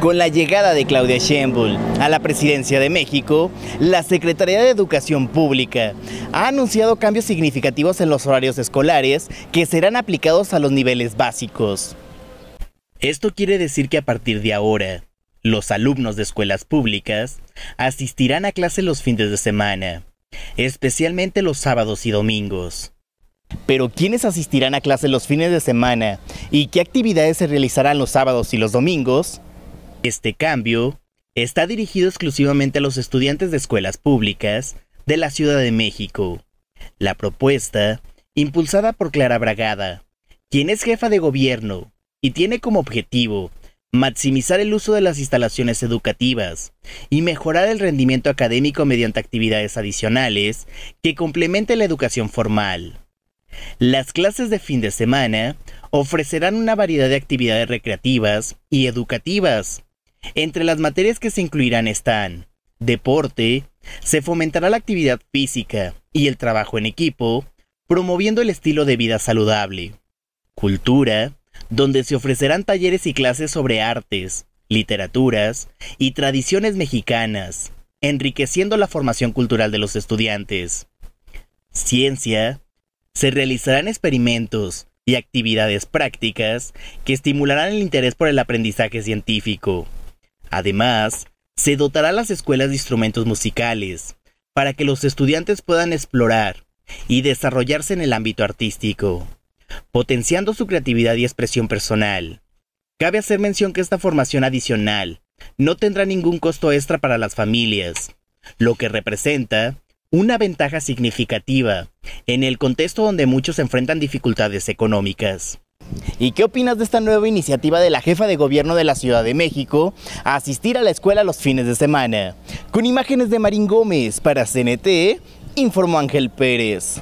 Con la llegada de Claudia Sheinbaum a la presidencia de México, la Secretaría de Educación Pública ha anunciado cambios significativos en los horarios escolares que serán aplicados a los niveles básicos. Esto quiere decir que a partir de ahora, los alumnos de escuelas públicas asistirán a clase los fines de semana, especialmente los sábados y domingos. Pero ¿quiénes asistirán a clase los fines de semana y qué actividades se realizarán los sábados y los domingos? Este cambio está dirigido exclusivamente a los estudiantes de escuelas públicas de la Ciudad de México. La propuesta, impulsada por Clara Bragada, quien es jefa de gobierno y tiene como objetivo maximizar el uso de las instalaciones educativas y mejorar el rendimiento académico mediante actividades adicionales que complementen la educación formal. Las clases de fin de semana ofrecerán una variedad de actividades recreativas y educativas entre las materias que se incluirán están deporte, se fomentará la actividad física y el trabajo en equipo, promoviendo el estilo de vida saludable, cultura, donde se ofrecerán talleres y clases sobre artes, literaturas y tradiciones mexicanas, enriqueciendo la formación cultural de los estudiantes. Ciencia, se realizarán experimentos y actividades prácticas que estimularán el interés por el aprendizaje científico. Además, se dotará a las escuelas de instrumentos musicales para que los estudiantes puedan explorar y desarrollarse en el ámbito artístico, potenciando su creatividad y expresión personal. Cabe hacer mención que esta formación adicional no tendrá ningún costo extra para las familias, lo que representa una ventaja significativa en el contexto donde muchos enfrentan dificultades económicas. ¿Y qué opinas de esta nueva iniciativa de la jefa de gobierno de la Ciudad de México a asistir a la escuela los fines de semana? Con imágenes de Marín Gómez para CNT, informó Ángel Pérez.